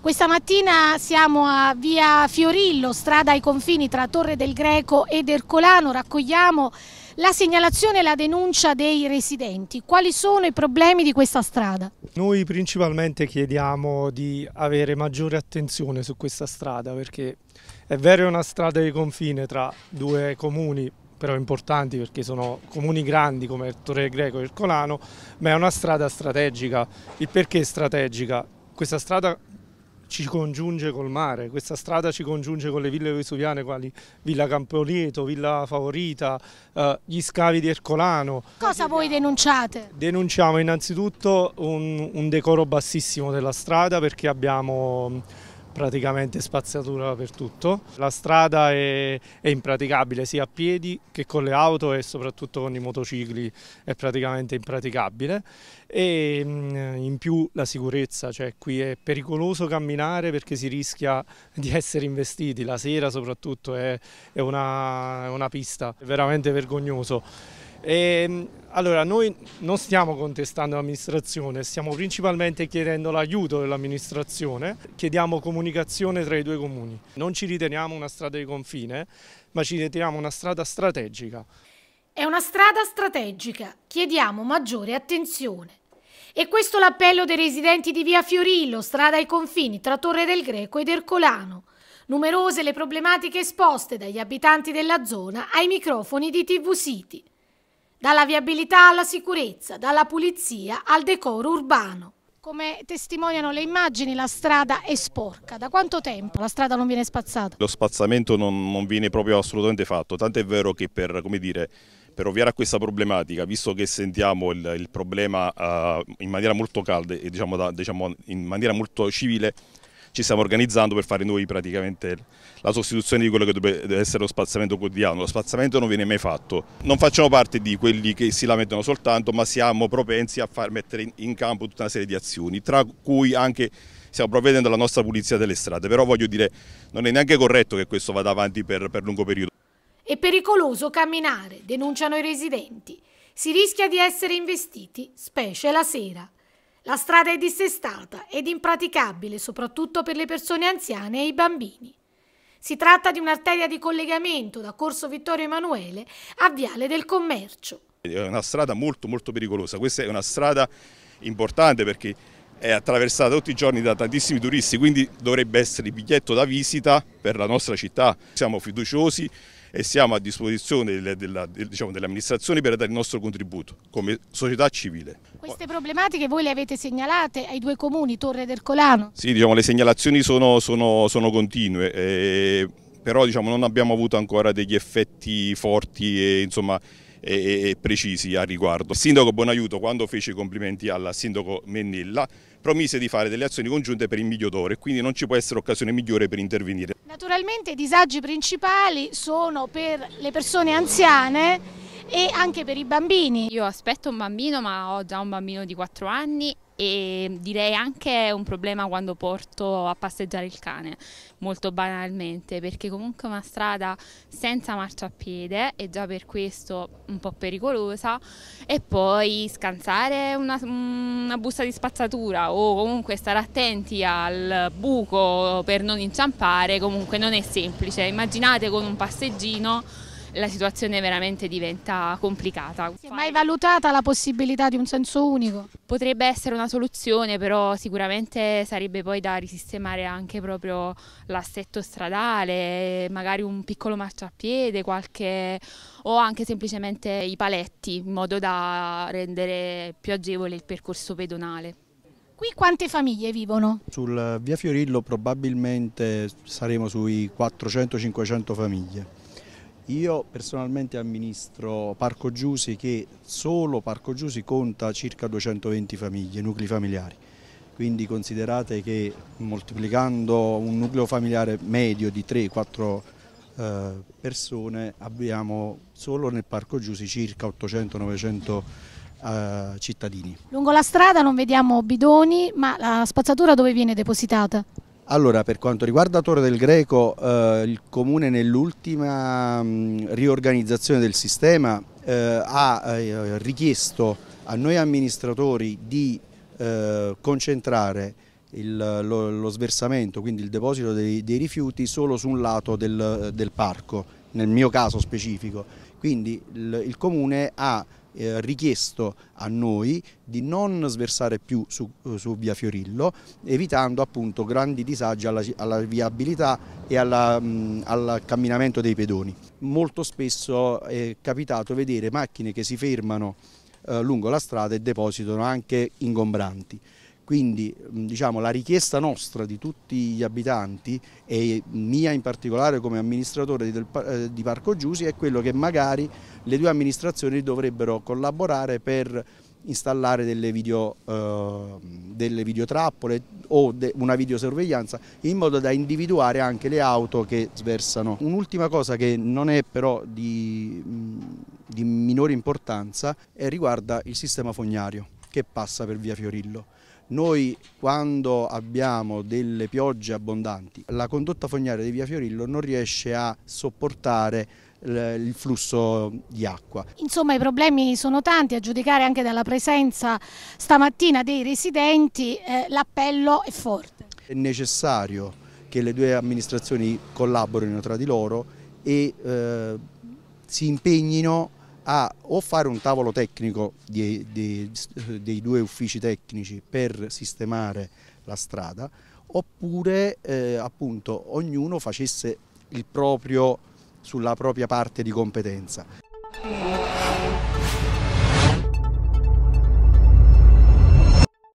Questa mattina siamo a via Fiorillo, strada ai confini tra Torre del Greco ed Ercolano, raccogliamo la segnalazione e la denuncia dei residenti. Quali sono i problemi di questa strada? Noi principalmente chiediamo di avere maggiore attenzione su questa strada perché è vero che è una strada di confine tra due comuni però importanti perché sono comuni grandi come Torre del Greco e Ercolano, ma è una strada strategica. Il perché strategica? Questa strada ci congiunge col mare, questa strada ci congiunge con le ville vesuviane quali Villa Campolieto, Villa Favorita, eh, gli scavi di Ercolano. Cosa voi denunciate? Denunciamo innanzitutto un, un decoro bassissimo della strada perché abbiamo praticamente spazzatura dappertutto. La strada è, è, impraticabile sia a piedi che con le auto e soprattutto con i motocicli è praticamente impraticabile e mm, in più la sicurezza, cioè qui è pericoloso camminare perché si rischia di essere investiti, la sera soprattutto è, è una, una pista, è veramente vergognoso. E, ehm, allora, noi non stiamo contestando l'amministrazione, stiamo principalmente chiedendo l'aiuto dell'amministrazione, chiediamo comunicazione tra i due comuni. Non ci riteniamo una strada di confine, ma ci riteniamo una strada strategica. È una strada strategica, chiediamo maggiore attenzione. E questo l'appello dei residenti di via Fiorillo, strada ai confini tra Torre del Greco ed Ercolano. Numerose le problematiche esposte dagli abitanti della zona ai microfoni di TV City dalla viabilità alla sicurezza, dalla pulizia al decoro urbano. Come testimoniano le immagini la strada è sporca, da quanto tempo la strada non viene spazzata? Lo spazzamento non, non viene proprio assolutamente fatto, tant'è vero che per, come dire, per ovviare a questa problematica, visto che sentiamo il, il problema uh, in maniera molto calda e diciamo, da, diciamo, in maniera molto civile, ci stiamo organizzando per fare noi praticamente la sostituzione di quello che deve essere lo spazzamento quotidiano. Lo spazzamento non viene mai fatto. Non facciamo parte di quelli che si lamentano soltanto, ma siamo propensi a far mettere in campo tutta una serie di azioni, tra cui anche stiamo provvedendo alla nostra pulizia delle strade. Però voglio dire, non è neanche corretto che questo vada avanti per, per lungo periodo. È pericoloso camminare, denunciano i residenti. Si rischia di essere investiti, specie la sera. La strada è dissestata ed impraticabile soprattutto per le persone anziane e i bambini. Si tratta di un'arteria di collegamento da Corso Vittorio Emanuele a Viale del Commercio. È una strada molto molto pericolosa, questa è una strada importante perché è attraversata tutti i giorni da tantissimi turisti, quindi dovrebbe essere il biglietto da visita per la nostra città. Siamo fiduciosi e siamo a disposizione delle, della, diciamo, delle amministrazioni per dare il nostro contributo come società civile. Queste problematiche voi le avete segnalate ai due comuni, Torre del Colano? Sì, diciamo, le segnalazioni sono, sono, sono continue. Eh, però diciamo, non abbiamo avuto ancora degli effetti forti e insomma, e, precisi a riguardo. Il sindaco Bonaiuto, quando fece i complimenti al sindaco Mennilla, promise di fare delle azioni congiunte per il migliore, quindi non ci può essere occasione migliore per intervenire. Naturalmente i disagi principali sono per le persone anziane e anche per i bambini. Io aspetto un bambino, ma ho già un bambino di 4 anni e direi anche un problema quando porto a passeggiare il cane, molto banalmente, perché comunque è una strada senza marciapiede è già per questo un po' pericolosa e poi scansare una, una busta di spazzatura o comunque stare attenti al buco per non inciampare comunque non è semplice. Immaginate con un passeggino la situazione veramente diventa complicata. Si è mai valutata la possibilità di un senso unico? Potrebbe essere una soluzione, però sicuramente sarebbe poi da risistemare anche proprio l'assetto stradale, magari un piccolo marciapiede, qualche o anche semplicemente i paletti in modo da rendere più agevole il percorso pedonale. Qui quante famiglie vivono? Sul via Fiorillo probabilmente saremo sui 400-500 famiglie. Io personalmente amministro Parco Giusi che solo Parco Giusi conta circa 220 famiglie, nuclei familiari. Quindi considerate che moltiplicando un nucleo familiare medio di 3-4 eh, persone abbiamo solo nel Parco Giusi circa 800-900 eh, cittadini. Lungo la strada non vediamo bidoni, ma la spazzatura dove viene depositata? Allora, per quanto riguarda Torre del Greco, eh, il Comune nell'ultima mm, riorganizzazione del sistema eh, ha eh, richiesto a noi amministratori di eh, concentrare il, lo, lo, sversamento, quindi il deposito dei, dei rifiuti solo su un lato del, del, parco, nel mio caso specifico. Quindi il, il Comune ha eh, richiesto a noi di non sversare più su, eh, su, via Fiorillo, evitando appunto grandi disagi alla, alla viabilità e alla, mh, al camminamento dei pedoni. Molto spesso è capitato vedere macchine che si fermano eh, lungo la strada e depositano anche ingombranti. Quindi diciamo, la richiesta nostra di tutti gli abitanti e mia in particolare come amministratore eh, di Parco Giusi è quello che magari le due amministrazioni dovrebbero collaborare per installare delle, video, eh, delle videotrappole o de una videosorveglianza in modo da individuare anche le auto che sversano. Un'ultima cosa che non è però di, di minore importanza eh, riguarda il sistema fognario che passa per via Fiorillo. Noi quando abbiamo delle piogge abbondanti, la condotta fognaria di Via Fiorillo non riesce a sopportare il flusso di acqua. Insomma i problemi sono tanti, a giudicare anche dalla presenza stamattina dei residenti eh, l'appello è forte. È necessario che le due amministrazioni collaborino tra di loro e eh, si impegnino a o fare un tavolo tecnico dei, dei, dei due uffici tecnici per sistemare la strada oppure eh, appunto ognuno facesse il proprio sulla propria parte di competenza.